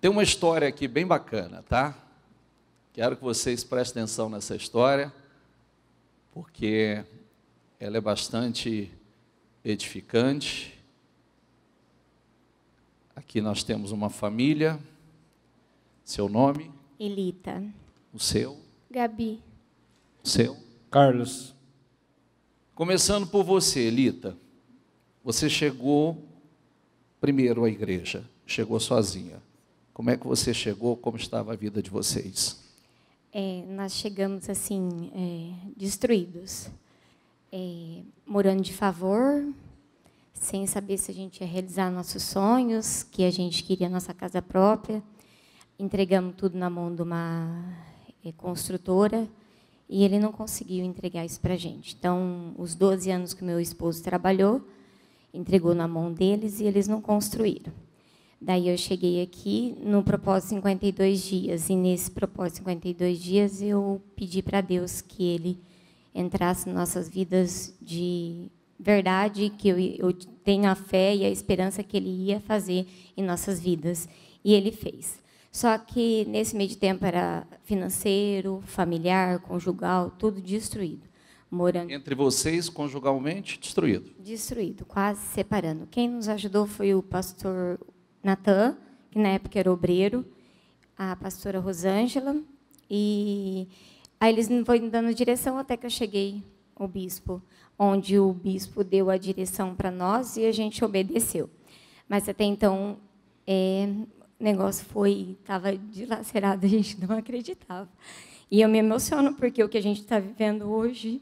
Tem uma história aqui bem bacana, tá? Quero que vocês prestem atenção nessa história, porque ela é bastante edificante. Aqui nós temos uma família. Seu nome? Elita. O seu? Gabi. O seu? Carlos. Começando por você, Elita. Você chegou primeiro à igreja, chegou sozinha. Como é que você chegou? Como estava a vida de vocês? É, nós chegamos assim é, destruídos, é, morando de favor, sem saber se a gente ia realizar nossos sonhos, que a gente queria nossa casa própria. Entregamos tudo na mão de uma é, construtora e ele não conseguiu entregar isso para a gente. Então, os 12 anos que meu esposo trabalhou, entregou na mão deles e eles não construíram. Daí eu cheguei aqui no propósito 52 dias, e nesse propósito 52 dias eu pedi para Deus que Ele entrasse em nossas vidas de verdade, que eu, eu tenha a fé e a esperança que Ele ia fazer em nossas vidas. E Ele fez. Só que nesse meio de tempo era financeiro, familiar, conjugal, tudo destruído. Morando. Entre vocês, conjugalmente, destruído. Destruído, quase separando. Quem nos ajudou foi o pastor Natan, que na época era obreiro, a pastora Rosângela, e aí eles foram dando direção até que eu cheguei ao bispo, onde o bispo deu a direção para nós e a gente obedeceu. Mas até então, é, o negócio foi, estava dilacerado, a gente não acreditava. E eu me emociono porque o que a gente está vivendo hoje,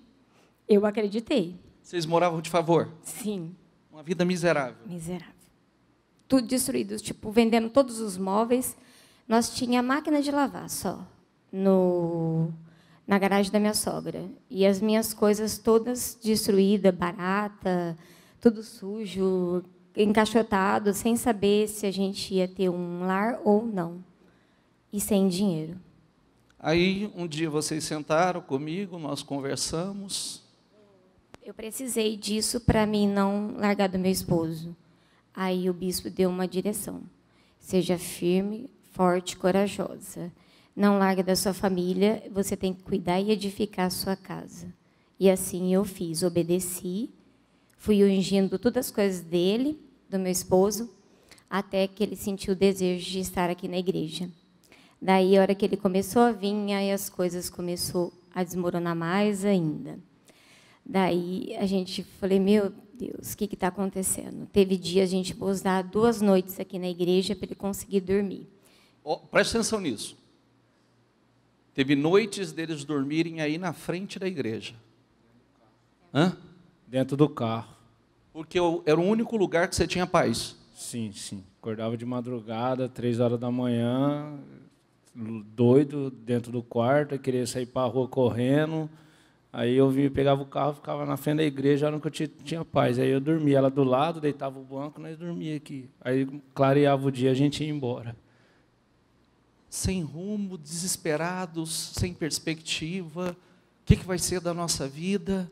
eu acreditei. Vocês moravam de favor? Sim. Uma vida miserável. Miserável tudo destruído, tipo, vendendo todos os móveis. Nós tinha máquina de lavar só no na garagem da minha sogra. E as minhas coisas todas destruídas, barata, tudo sujo, encaixotado, sem saber se a gente ia ter um lar ou não. E sem dinheiro. Aí, um dia vocês sentaram comigo, nós conversamos. Eu precisei disso para mim não largar do meu esposo. Aí o bispo deu uma direção: seja firme, forte, corajosa. Não largue da sua família, você tem que cuidar e edificar a sua casa. E assim eu fiz, obedeci, fui ungindo todas as coisas dele, do meu esposo, até que ele sentiu o desejo de estar aqui na igreja. Daí, a hora que ele começou a vir, aí as coisas começou a desmoronar mais ainda. Daí a gente falei, meu Deus, o que está acontecendo? Teve dia a gente pousar duas noites aqui na igreja para ele conseguir dormir. Oh, preste atenção nisso. Teve noites deles dormirem aí na frente da igreja. Hã? Dentro do carro. Porque era o único lugar que você tinha paz. Sim, sim. Acordava de madrugada, três horas da manhã, doido dentro do quarto, queria sair para a rua correndo. Aí eu vinha, pegava o carro, ficava na frente da igreja, era que eu tinha, tinha paz. Aí eu dormia, ela do lado, deitava o banco, nós dormia aqui. Aí clareava o dia, a gente ia embora. Sem rumo, desesperados, sem perspectiva. O que, que vai ser da nossa vida?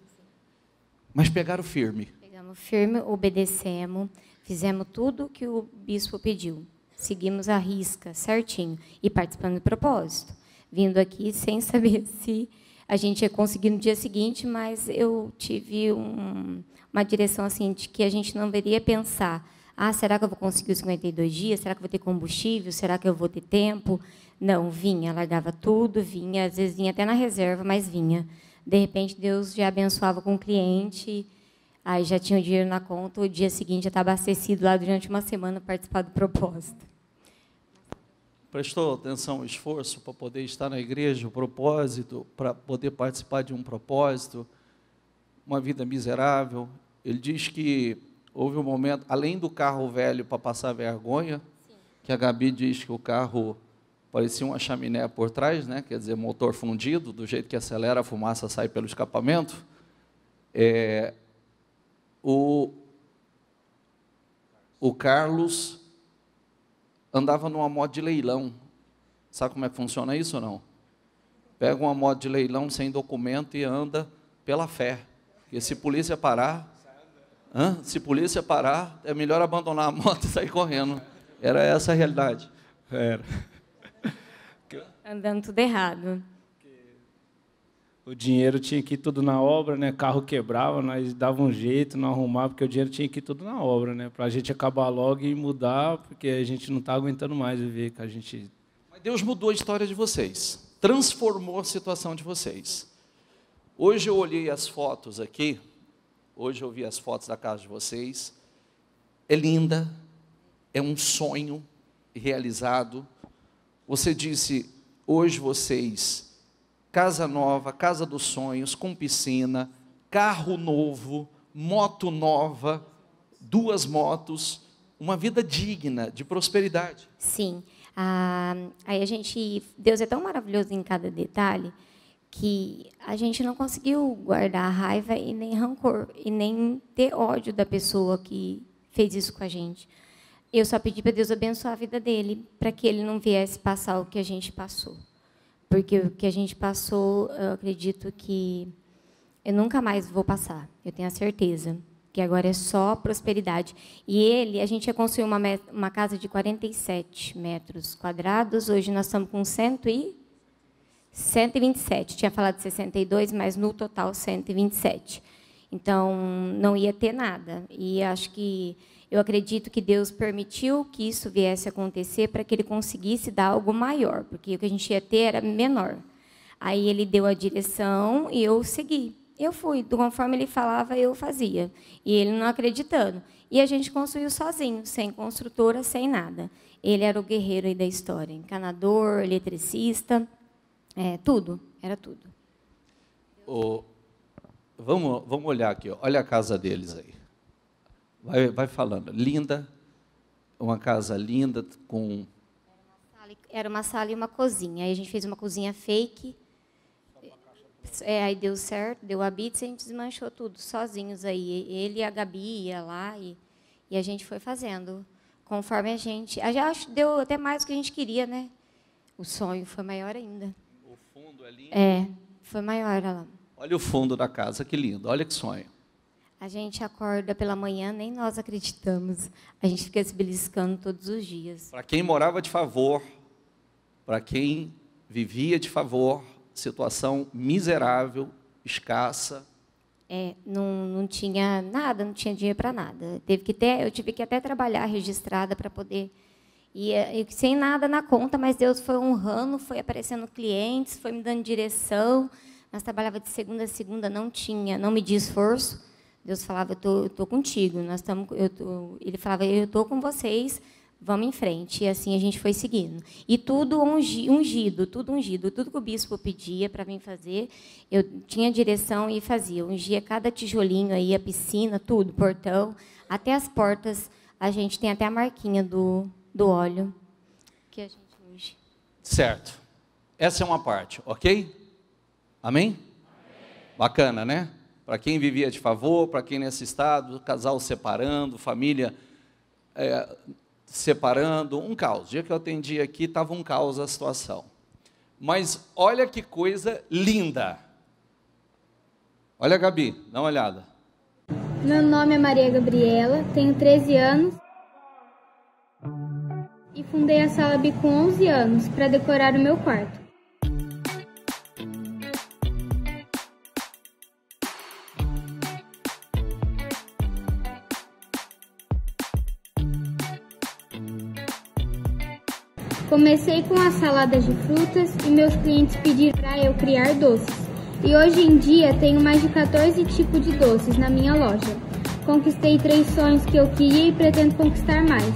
Mas pegaram firme. Pegamos firme, obedecemos, fizemos tudo o que o bispo pediu. Seguimos a risca certinho e participando do propósito. Vindo aqui sem saber se a gente ia conseguir no dia seguinte, mas eu tive um, uma direção assim de que a gente não deveria pensar. Ah, será que eu vou conseguir os 52 dias? Será que eu vou ter combustível? Será que eu vou ter tempo? Não, vinha, largava tudo, vinha, às vezes vinha até na reserva, mas vinha. De repente, Deus já abençoava com o cliente, aí já tinha o dinheiro na conta, o dia seguinte já estava abastecido lá durante uma semana participar do propósito prestou atenção, esforço para poder estar na igreja, o propósito, para poder participar de um propósito, uma vida miserável. Ele diz que houve um momento, além do carro velho para passar vergonha, Sim. que a Gabi diz que o carro parecia uma chaminé por trás, né? quer dizer, motor fundido, do jeito que acelera, a fumaça sai pelo escapamento. É, o, o Carlos andava numa moto de leilão. Sabe como é que funciona isso ou não? Pega uma moto de leilão sem documento e anda pela fé. E se polícia parar, hã? se polícia parar, é melhor abandonar a moto e sair correndo. Era essa a realidade. Era. Andando tudo errado o dinheiro tinha que ir tudo na obra, né? Carro quebrava, nós dava um jeito, não arrumava, porque o dinheiro tinha que ir tudo na obra, né? Para a gente acabar logo e mudar, porque a gente não está aguentando mais viver que a gente. Mas Deus mudou a história de vocês, transformou a situação de vocês. Hoje eu olhei as fotos aqui, hoje eu vi as fotos da casa de vocês. É linda, é um sonho realizado. Você disse, hoje vocês casa nova, casa dos sonhos, com piscina, carro novo, moto nova, duas motos, uma vida digna, de prosperidade. Sim. Ah, aí a gente, Deus é tão maravilhoso em cada detalhe que a gente não conseguiu guardar raiva e nem rancor e nem ter ódio da pessoa que fez isso com a gente. Eu só pedi para Deus abençoar a vida dele, para que ele não viesse passar o que a gente passou porque o que a gente passou, eu acredito que eu nunca mais vou passar. Eu tenho a certeza que agora é só prosperidade. E ele, a gente já construiu uma, uma casa de 47 metros quadrados, hoje nós estamos com 100 e 127. Tinha falado 62, mas no total 127. Então, não ia ter nada. E acho que eu acredito que Deus permitiu que isso viesse a acontecer para que ele conseguisse dar algo maior, porque o que a gente ia ter era menor. Aí ele deu a direção e eu segui. Eu fui, conforme ele falava, eu fazia. E ele não acreditando. E a gente construiu sozinho, sem construtora, sem nada. Ele era o guerreiro aí da história, encanador, eletricista, é, tudo, era tudo. vamos, vamos olhar aqui, ó. olha a casa deles aí. Vai, vai falando. Linda, uma casa linda com. Era uma sala e uma cozinha. Aí a gente fez uma cozinha fake. É, aí deu certo, deu a bits e a gente desmanchou tudo sozinhos aí. Ele e a Gabi ia lá e, e a gente foi fazendo conforme a gente. Já acho deu até mais do que a gente queria, né? O sonho foi maior ainda. O fundo é lindo. É, foi maior lá. Olha o fundo da casa, que lindo. Olha que sonho. A gente acorda pela manhã, nem nós acreditamos. A gente fica se beliscando todos os dias. Para quem morava de favor, para quem vivia de favor, situação miserável, escassa. É, não, não tinha nada, não tinha dinheiro para nada. Teve que ter, eu tive que até trabalhar registrada para poder e, sem nada na conta, mas Deus foi honrando, foi aparecendo clientes, foi me dando direção. Nós trabalhava de segunda a segunda, não tinha, não me esforço Deus falava, eu tô, eu tô contigo, nós estamos, ele falava, eu tô com vocês, vamos em frente. E assim a gente foi seguindo. E tudo ungi, ungido, tudo ungido, tudo que o bispo pedia para mim fazer, eu tinha direção e fazia. Ungia cada tijolinho aí, a piscina, tudo, portão, até as portas. A gente tem até a marquinha do, do óleo que a gente unge. Certo. Essa é uma parte, ok? Amém? Amém. Bacana, né? para quem vivia de favor, para quem nesse estado, casal separando, família é, separando, um caos. O dia que eu atendi aqui estava um caos a situação. Mas olha que coisa linda. Olha, Gabi, dá uma olhada. Meu nome é Maria Gabriela, tenho 13 anos e fundei a sala B com 11 anos para decorar o meu quarto. Comecei com as saladas de frutas e meus clientes pediram para eu criar doces. E hoje em dia tenho mais de 14 tipos de doces na minha loja. Conquistei três sonhos que eu queria e pretendo conquistar mais.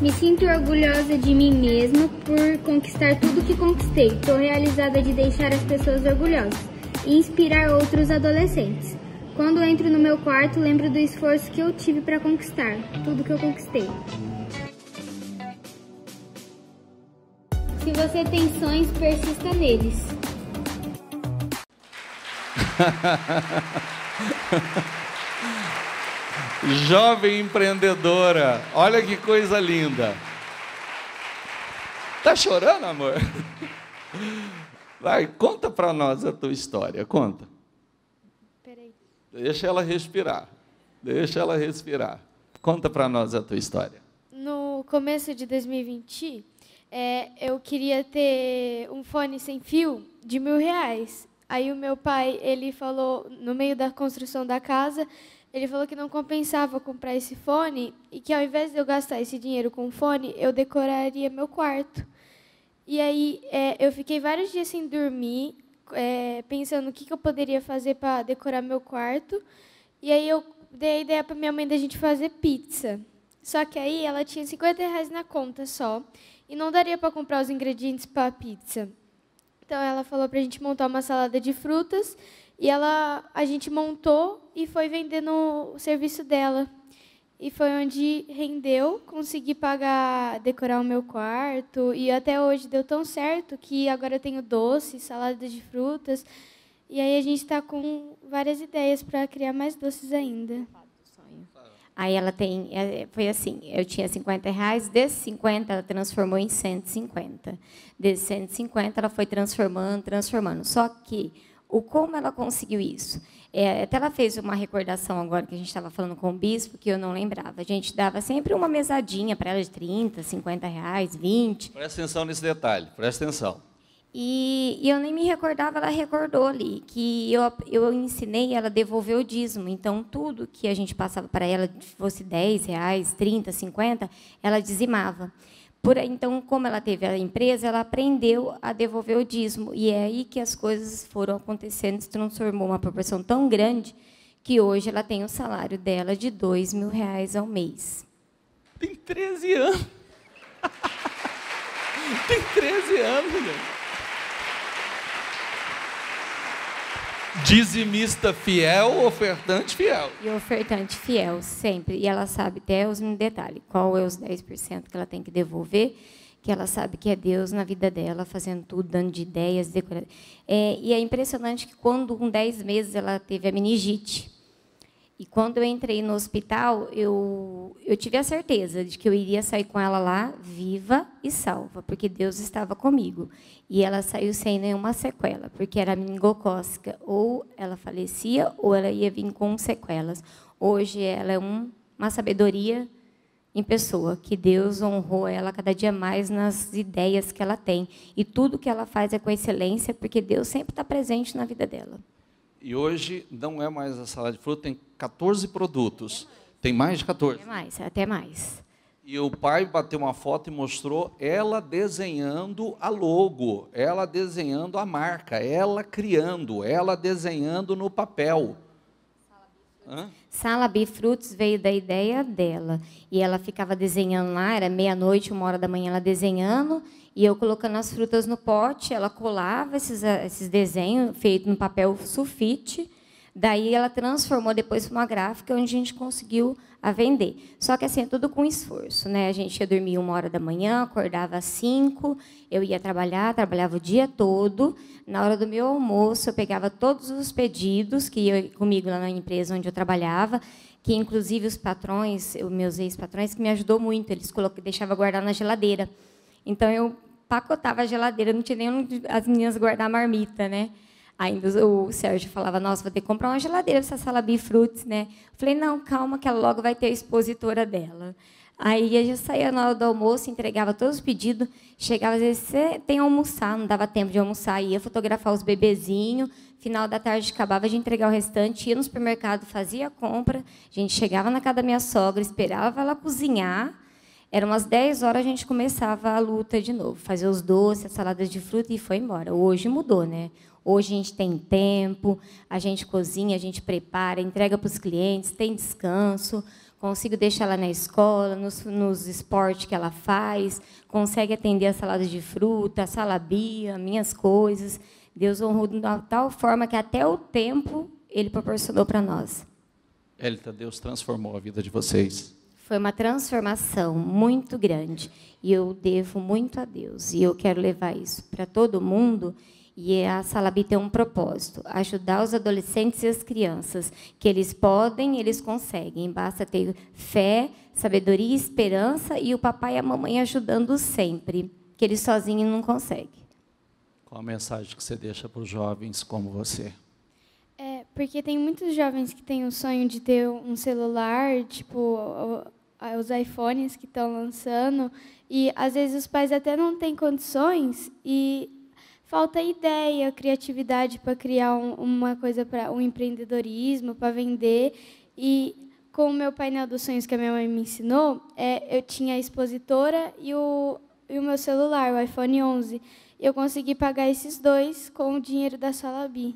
Me sinto orgulhosa de mim mesma por conquistar tudo que conquistei. Estou realizada de deixar as pessoas orgulhosas e inspirar outros adolescentes. Quando entro no meu quarto, lembro do esforço que eu tive para conquistar tudo que eu conquistei. Se você tem sonhos, persista neles. Jovem empreendedora, olha que coisa linda. Tá chorando, amor? Vai, conta para nós a tua história, conta. Deixa ela respirar. Deixa ela respirar. Conta para nós a tua história. No começo de 2020, é, eu queria ter um fone sem fio de mil reais. Aí o meu pai, ele falou, no meio da construção da casa, ele falou que não compensava comprar esse fone e que ao invés de eu gastar esse dinheiro com fone, eu decoraria meu quarto. E aí é, eu fiquei vários dias sem dormir, é, pensando o que, que eu poderia fazer para decorar meu quarto. E aí eu dei a ideia para minha mãe da gente fazer pizza. Só que aí ela tinha 50 reais na conta só e não daria para comprar os ingredientes para a pizza. Então ela falou para a gente montar uma salada de frutas e ela a gente montou e foi vender no serviço dela e foi onde rendeu, consegui pagar, decorar o meu quarto e até hoje deu tão certo que agora eu tenho doces, salada de frutas e aí a gente está com várias ideias para criar mais doces ainda. Aí ela tem, é, foi assim, eu tinha 50 reais, desses 50 ela transformou em 150. Desses 150 ela foi transformando, transformando. Só que o como ela conseguiu isso? É, até ela fez uma recordação agora que a gente estava falando com o bispo, que eu não lembrava. A gente dava sempre uma mesadinha para ela de 30, 50 reais, 20. Presta atenção nesse detalhe, presta atenção. E, e, eu nem me recordava, ela recordou ali, que eu, eu ensinei ela devolver o dízimo. Então, tudo que a gente passava para ela, fosse 10 reais, 30, 50, ela dizimava. Por então, como ela teve a empresa, ela aprendeu a devolver o dízimo e é aí que as coisas foram acontecendo, se transformou uma proporção tão grande que hoje ela tem o salário dela de dois mil reais ao mês. Tem 13 anos. tem 13 anos, gente. Dizimista fiel, ofertante fiel. E ofertante fiel, sempre. E ela sabe Deus um detalhe, qual é os 10% que ela tem que devolver, que ela sabe que é Deus na vida dela, fazendo tudo, dando de ideias, decorando. É, e é impressionante que quando, com 10 meses, ela teve a meningite. E quando eu entrei no hospital, eu, eu tive a certeza de que eu iria sair com ela lá viva e salva, porque Deus estava comigo. E ela saiu sem nenhuma sequela, porque era meningocócica. Ou ela falecia, ou ela ia vir com sequelas. Hoje ela é um, uma sabedoria em pessoa, que Deus honrou ela cada dia mais nas ideias que ela tem. E tudo que ela faz é com excelência, porque Deus sempre está presente na vida dela. E hoje não é mais a salada de fruta, tem 14 produtos. Tem mais de 14? Até mais, é até mais. E o pai bateu uma foto e mostrou ela desenhando a logo, ela desenhando a marca, ela criando, ela desenhando no papel. Hã? Sala Bifrutos veio da ideia dela. E ela ficava desenhando lá, era meia-noite, uma hora da manhã, ela desenhando, e eu colocando as frutas no pote, ela colava esses, eh, esses desenhos feitos no papel sulfite, Daí ela transformou depois para uma gráfica onde a gente conseguiu a vender. Só que assim, é tudo com esforço, né? A gente ia dormir uma hora da manhã, acordava às cinco, eu ia trabalhar, trabalhava o dia todo. Na hora do meu almoço, eu pegava todos os pedidos que ia comigo lá na empresa onde eu trabalhava, que inclusive os patrões, meus ex-patrões, que me ajudou muito, eles deixavam guardar na geladeira. Então eu pacotava a geladeira, não tinha nem onde as meninas guardar a marmita, né? Ainda o Sérgio falava, nossa, vou ter que comprar uma geladeira para essa sala Bifruits, né? Eu falei, não, calma, que ela logo vai ter a expositora dela. Aí a gente saía na hora do almoço, entregava todos os pedidos, chegava, às vezes, tem almoçar, não dava tempo de almoçar, ia fotografar os bebezinhos, final da tarde acabava de entregar o restante, ia no supermercado, fazia a compra, a gente chegava na casa da minha sogra, esperava ela cozinhar, eram umas 10 horas, a gente começava a luta de novo, fazer os doces, as saladas de fruta e foi embora. Hoje mudou, né? Hoje a gente tem tempo, a gente cozinha, a gente prepara, entrega para os clientes, tem descanso, consigo deixar ela na escola, nos, nos esportes que ela faz, consegue atender as saladas de fruta, a bia, minhas coisas. Deus honrou de uma tal forma que até o tempo Ele proporcionou para nós. Elita, Deus transformou a vida de vocês foi uma transformação muito grande. E eu devo muito a Deus. E eu quero levar isso para todo mundo. E é, a Salabi tem um propósito: ajudar os adolescentes e as crianças, que eles podem, eles conseguem. Basta ter fé, sabedoria, esperança e o papai e a mamãe ajudando sempre, que eles sozinhos não conseguem. Qual a mensagem que você deixa para os jovens como você? É, porque tem muitos jovens que têm o sonho de ter um celular, tipo os iPhones que estão lançando e às vezes os pais até não têm condições e falta ideia, criatividade para criar um, uma coisa para um empreendedorismo, para vender e com o meu painel dos sonhos que a minha mãe me ensinou, é, eu tinha a expositora e o, e o meu celular, o iPhone 11. Eu consegui pagar esses dois com o dinheiro da Sala B.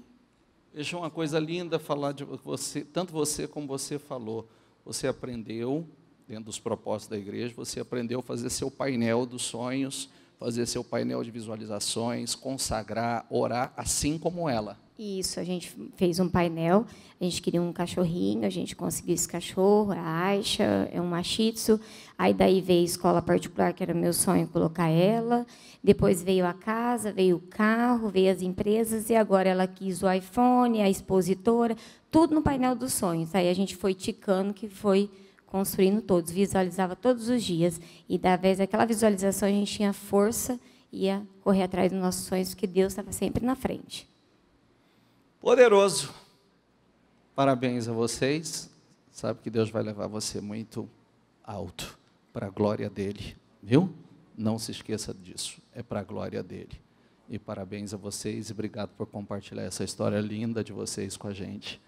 Veja uma coisa linda falar de você, tanto você como você falou. Você aprendeu, dentro dos propósitos da igreja, você aprendeu a fazer seu painel dos sonhos, fazer seu painel de visualizações, consagrar, orar, assim como ela. Isso, a gente fez um painel, a gente queria um cachorrinho, a gente conseguiu esse cachorro, a Aisha, é um machitsu. Aí daí veio a escola particular, que era meu sonho colocar ela. Depois veio a casa, veio o carro, veio as empresas, e agora ela quis o iPhone, a expositora, tudo no painel dos sonhos. Aí a gente foi ticando que foi construindo todos, visualizava todos os dias. E, da vez daquela visualização, a gente tinha força e ia correr atrás dos nossos sonhos, que Deus estava sempre na frente. Poderoso. Parabéns a vocês. Sabe que Deus vai levar você muito alto para a glória dele, viu? Não se esqueça disso. É para a glória dele. E parabéns a vocês e obrigado por compartilhar essa história linda de vocês com a gente.